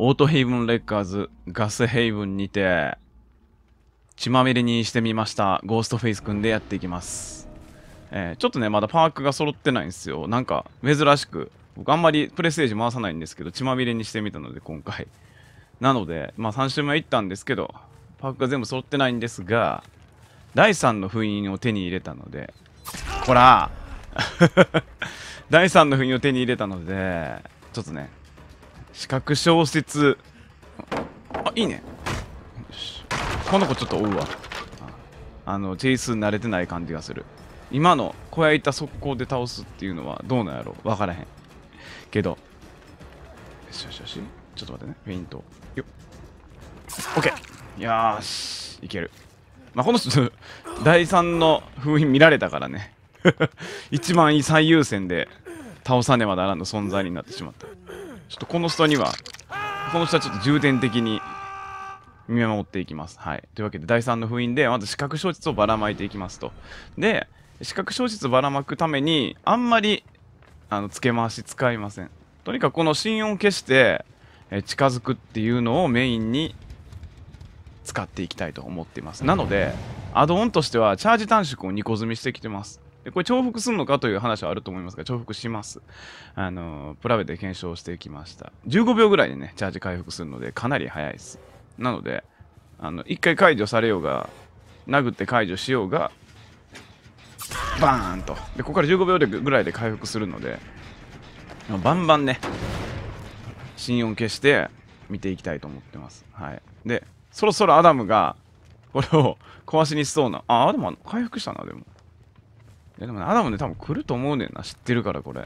オートヘイブンレッカーズガスヘイブンにて、血まみれにしてみました。ゴーストフェイスくんでやっていきます。えー、ちょっとね、まだパークが揃ってないんですよ。なんか、珍しく。僕あんまりプレステージ回さないんですけど、血まみれにしてみたので、今回。なので、まあ3周目行ったんですけど、パークが全部揃ってないんですが、第3の封印を手に入れたので、ほら 第3の封印を手に入れたので、ちょっとね、視覚小説あいいねこの子ちょっと追うわあのジェイス慣れてない感じがする今の小屋た速攻で倒すっていうのはどうなんやろ分からへんけどよしよしよしちょっと待ってねフェイントよっ OK よーしいけるまあこの人第3の封印見られたからね 一番最優先で倒さねばならぬ存在になってしまったちょっとこの下には、この人はちょっと重点的に見守っていきます。はい。というわけで、第3の封印で、まず視覚小説をばらまいていきますと。で、視覚小説をばらまくために、あんまり、あの、付け回し使いません。とにかくこの心音を消して、え近づくっていうのをメインに使っていきたいと思っています。なので、アドオンとしては、チャージ短縮を2個積みしてきてます。でこれ重複するのかという話はあると思いますが、重複します。あの、プラベで検証していきました。15秒ぐらいでね、チャージ回復するので、かなり早いです。なので、あの、1回解除されようが、殴って解除しようが、バーンと。で、ここから15秒でぐらいで回復するので、バンバンね、心音消して見ていきたいと思ってます。はい。で、そろそろアダムが、これを壊しにしそうな、あ、アダム回復したな、でも。いやでもね、アダムね、多分来ると思うねんな。知ってるから、これ。あ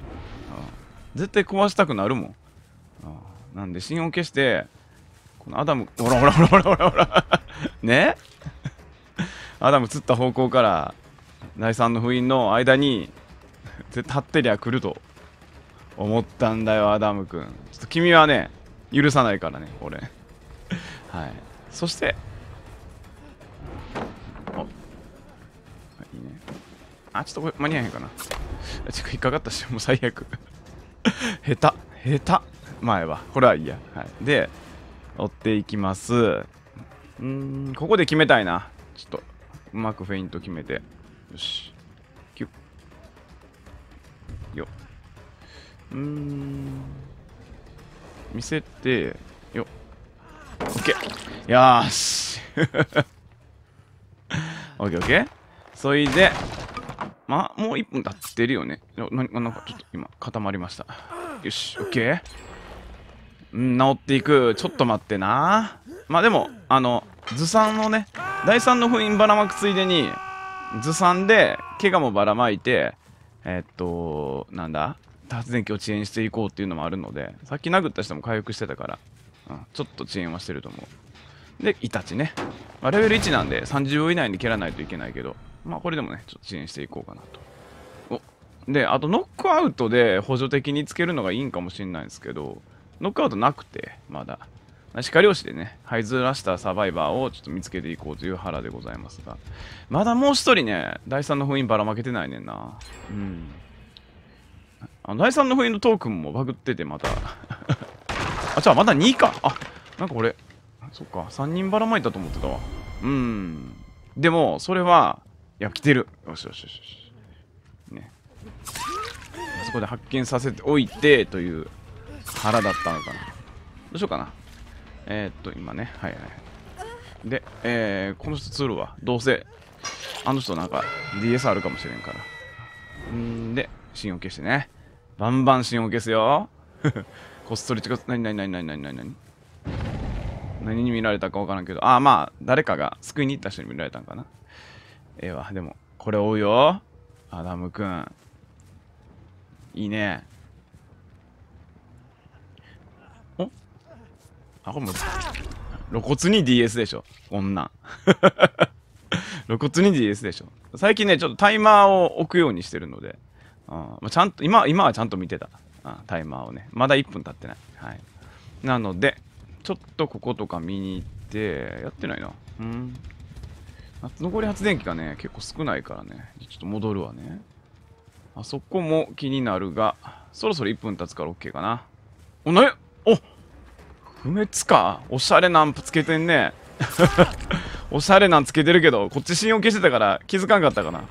絶対壊したくなるもん。あなんで、信用消して、このアダム、ほらほらほらほらほらほら。ねアダム釣った方向から、第三の封印の間に、絶対張ってりゃ来ると思ったんだよ、アダム君。ちょっと君はね、許さないからね、俺。はい。そして、おいいね。あ、ちょっと間に合わへんかな。ちょっと引っかかったし、もう最悪。下手。下手。前は。これはいいや。はい。で、追っていきます。うーん、ここで決めたいな。ちょっと、うまくフェイント決めて。よし。キュッ。よ。うーん。見せて、よ。オッケー。よーし。オッケーオッケー。そいで、まあ、もう1分経ってるよね。ななんかちょっと今、固まりました。よし、OK。うん、治っていく。ちょっと待ってな。まあでも、あの、ずさんのね、第3の封印ばらまくついでに、ずさんで、怪我もばらまいて、えー、っと、なんだ発電機を遅延していこうっていうのもあるので、さっき殴った人も回復してたから、うん、ちょっと遅延はしてると思う。で、イタチね。まあ、レベル1なんで30秒以内に蹴らないといけないけど、まあこれでもね、ちょっと支援していこうかなと。おで、あとノックアウトで補助的につけるのがいいんかもしれないんですけど、ノックアウトなくて、まだ。鹿漁師でね、ハいずらしたサバイバーをちょっと見つけていこうという腹でございますが、まだもう一人ね、第3の封印ばらまけてないねんな。うん。あの第3の封印のトークンもバグってて、また。あ、じゃあまだ2か。あ、なんか俺、そっか、3人ばらまいたと思ってたわ。うん。でも、それは、や来てるよしよしよしねあそこで発見させておいてという腹だったのかなどうしようかなえー、っと今ねはいはいで、えー、この人通路はどうせあの人なんか DS あるかもしれんからんで芯を消してねバンバン芯を消すよ こっそり近く何何何何何何何何に見られたか分からんけどああまあ誰かが救いに行った人に見られたんかなええわ。でも、これ追うよ。アダムくん。いいね。おあ、これも、露骨に DS でしょ。女。露骨に DS でしょ。最近ね、ちょっとタイマーを置くようにしてるので、あちゃんと、今、今はちゃんと見てた。あタイマーをね。まだ1分経ってない。はい。なので、ちょっとこことか見に行って、やってないな。うん。残り発電機がね、結構少ないからね。ちょっと戻るわね。あそこも気になるが、そろそろ1分経つから OK かな。お、なお不滅かおしゃれなんつけてんね。おしゃれなんつけてるけど、こっち信用消してたから気づかんかったかな。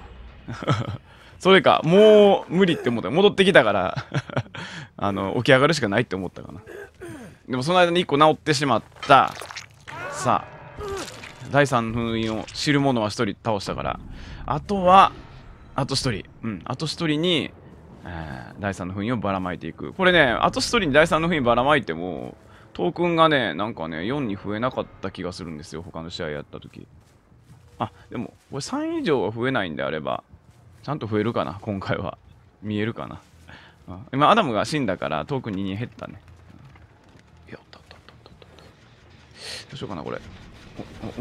それか、もう無理って思って、戻ってきたから あの、起き上がるしかないって思ったかな。でもその間に1個治ってしまった。さあ。第3封印を知る者は1人倒したから。あとは、あと1人。うん。あと1人に、えー、第3の封印をばらまいていく。これね、あと1人に第3の封印ばらまいても、トークンがね、なんかね、4に増えなかった気がするんですよ。他の試合やった時。あ、でも、これ3以上は増えないんであれば、ちゃんと増えるかな、今回は。見えるかな。今、アダムが死んだから、トークン2に減ったね。どうしようかな、これ。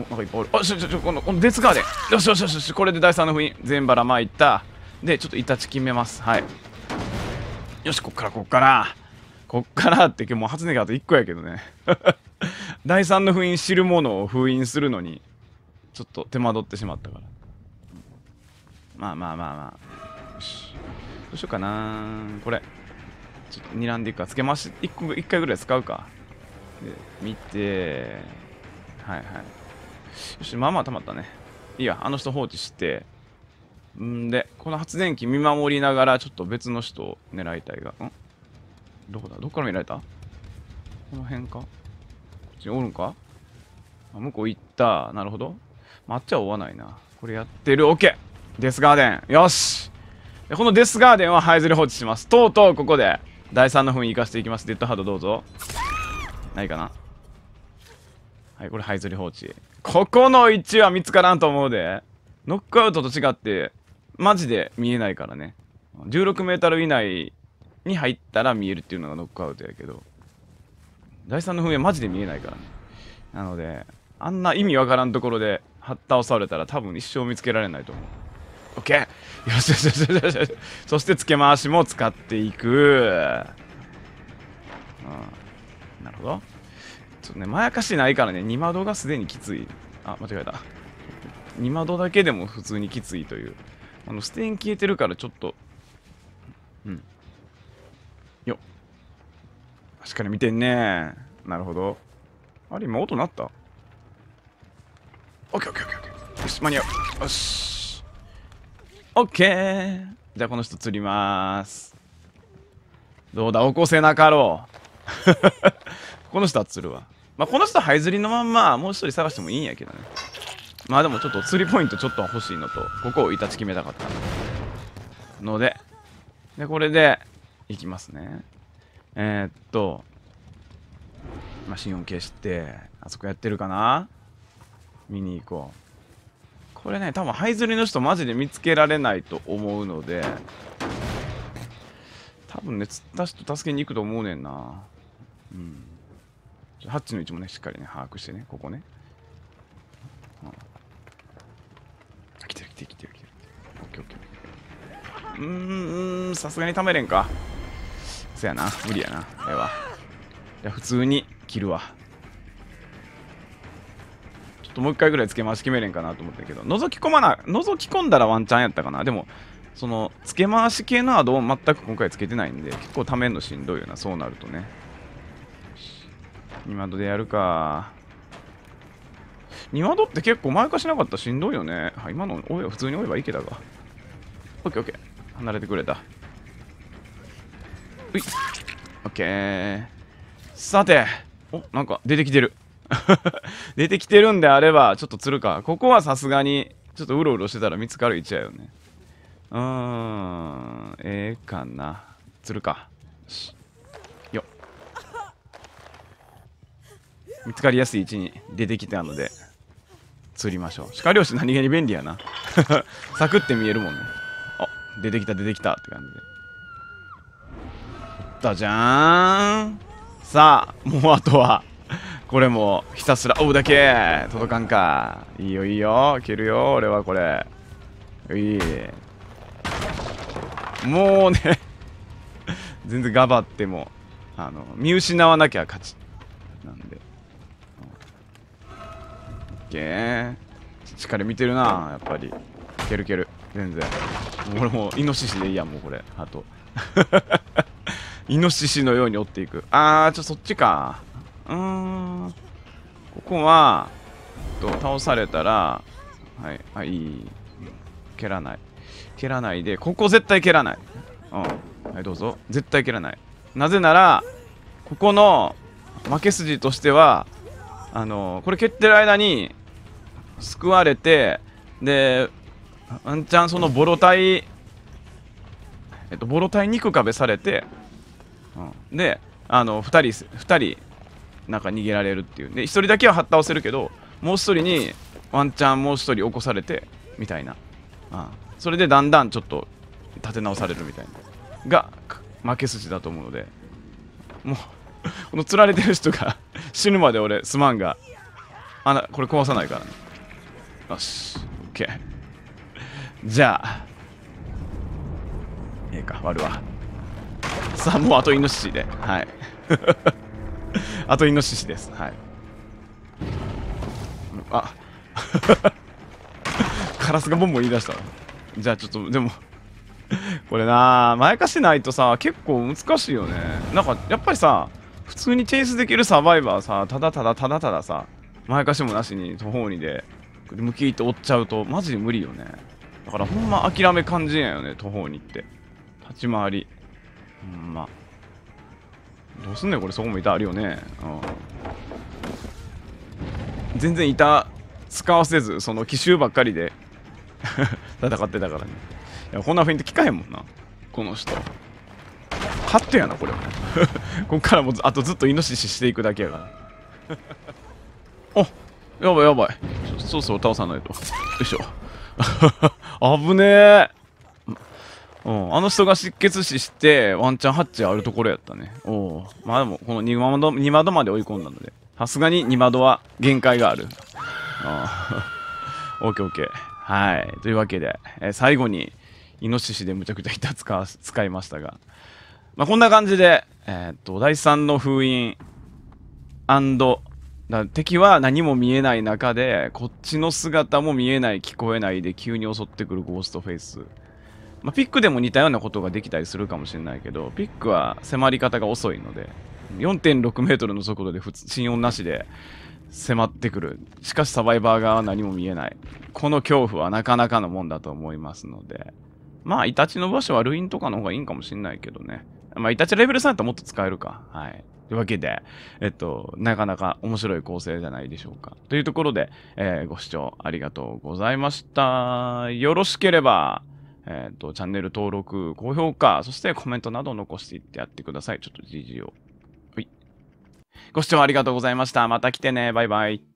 なんかいっぱいおる。あ、しょしょしょ、この、このデスガーデン。よしよしよしこれで第3の封印。全バラ巻いた。で、ちょっと板チ決めます。はい。よし、こっから、こっから。こっからって、今日もう初音があと1個やけどね。第3の封印、知るものを封印するのに、ちょっと手間取ってしまったから。まあまあまあまあ。よし。どうしようかなこれ。ちょっと睨んでいくか。つけまし、1 1回ぐらい使うか。で、見て、はいはいよしまあまあ溜まったねいいやあの人放置してんでこの発電機見守りながらちょっと別の人を狙いたいがんどこだどっから見られたこの辺かこっちおるんかあ向こう行ったなるほどまっちゃ追わないなこれやってる OK デスガーデンよしこのデスガーデンは這いずり放置しますとうとうここで第3の封印生かしていきますデッドハードどうぞないかなはい、これ、はいずり放置。ここの位置は見つからんと思うで。ノックアウトと違って、マジで見えないからね。16メートル以内に入ったら見えるっていうのがノックアウトやけど。第3の踏みはマジで見えないからね。なので、あんな意味わからんところで、ハッターを触れたら多分一生見つけられないと思う。オッケーよしよしよしよしよし。そして付け回しも使っていく。うん。なるほど。ちょっとね、まやかしないからね、2窓がすでにきつい。あ、間違えた。2窓だけでも普通にきついという。あの、ステン消えてるからちょっと、うん。よっ。確かに見てんねなるほど。あれ、今音鳴ったオッケーオッケーオッケーオッケー。よし、間に合う。よし。オッケー。じゃあこの人釣ります。どうだ、起こせなかろう。この人は釣るわ。まあ、この人はイ釣りのまんま、もう一人探してもいいんやけどね。まあでもちょっと釣りポイントちょっと欲しいのと、ここをいたち決めたかったので、で、これで、いきますね。えー、っと、まあ、シン消して、あそこやってるかな見に行こう。これね、多分、ハイズりの人マジで見つけられないと思うので、多分ね、釣った人助けに行くと思うねんな。うん。ハッチの位置もね、しっかりね、把握してね、ここね。うん、来てる来てる来てる来てる。オッケーオッケー。うーん、さすがにためれんか。そやな、無理やな。えれは。いや、普通に切るわ。ちょっともう一回ぐらいつけ回し決めれんかなと思ったけど、覗き込まな、覗き込んだらワンチャンやったかな。でも、その、つけ回し系のアドを全く今回つけてないんで、結構ためんのしんどいよな、そうなるとね。今戸でやるか。庭戸って結構前かしなかったしんどいよね。あ今の普通に追えばいいけだが。オッケーオッケー。離れてくれた。うい。オッケー。さて。お、なんか出てきてる。出てきてるんであれば、ちょっと釣るか。ここはさすがに、ちょっとうろうろしてたら見つかる位置やよね。うーん、ええー、かな。釣るか。よし。見つかりやすい位置に出てきたので釣りましょう鹿漁師何気に便利やな サクって見えるもんねあ出てきた出てきたって感じでだじゃーんさあもうあとはこれもひたすら追うだけ届かんかいいよいいよいけるよ俺はこれいいもうね全然ガバってもあの見失わなきゃ勝ちなんでけしっかり見てるなやっぱりいけるいける全然俺もイノシシでいいやもうこれあと イノシシのように追っていくあーちょそっちかうーんここはと倒されたらはいはい蹴らない蹴らないでここ絶対蹴らないうんはいどうぞ絶対蹴らないなぜならここの負け筋としてはあのー、これ蹴ってる間に救われてでワンちゃんそのボロ体えっとボロ対肉壁されて、うん、であの2人2人なんか逃げられるっていうで1人だけははっ倒せるけどもう1人にワンチャンもう1人起こされてみたいな、うん、それでだんだんちょっと立て直されるみたいなが負け筋だと思うのでもうこの釣られてる人が 死ぬまで俺すまんがあこれ壊さないからねオッ OK。じゃあ。ええか、割るわ。さあ、もうあとイノシシで。はい。あとイノシシです。はい。あ カラスがボンボン言い出したじゃあちょっとでもこれなまやかしないとさ結構難しいよねなんかやっぱりさ普通にチェイスできるサバイバーさただただただたださまやかしもなしに途方にでム向きって追っちゃうと、マジで無理よね。だからほんま諦め感じないよね、途方にって。立ち回り。ほんま。どうすんねん、これ、そこも板あるよね。うん。全然板使わせず、その奇襲ばっかりで 戦ってたからね。いや、こんなフェイントかへんもんな。この人。カットやな、これは。こっからもう、あとずっとイノシシしていくだけやから。おやばいやばい。そうそう、倒さないと。よいしょ。危ねえ。うん、あの人が失血死して、ワンチャンハッチあるところやったね。おお。まあでも、この2窓窓まで追い込んだので、さすがに2窓は限界がある。ああ。オッケーオッケー。はい。というわけで、えー、最後に、イノシシでむちゃくちゃ板使使いましたが。まあ、こんな感じで、えー、っと、第3の封印、だ敵は何も見えない中で、こっちの姿も見えない、聞こえないで急に襲ってくるゴーストフェイス。まあ、ピックでも似たようなことができたりするかもしれないけど、ピックは迫り方が遅いので、4.6メートルの速度で普通、心音なしで迫ってくる。しかしサバイバー側は何も見えない。この恐怖はなかなかのもんだと思いますので。まあ、イタチの場所はルインとかの方がいいんかもしんないけどね。まあ、イタチレベル3ってもっと使えるか。はい。というわけで、えっと、なかなか面白い構成じゃないでしょうか。というところで、えー、ご視聴ありがとうございました。よろしければ、えっ、と、チャンネル登録、高評価、そしてコメントなどを残していってやってください。ちょっと GG を。はい。ご視聴ありがとうございました。また来てね。バイバイ。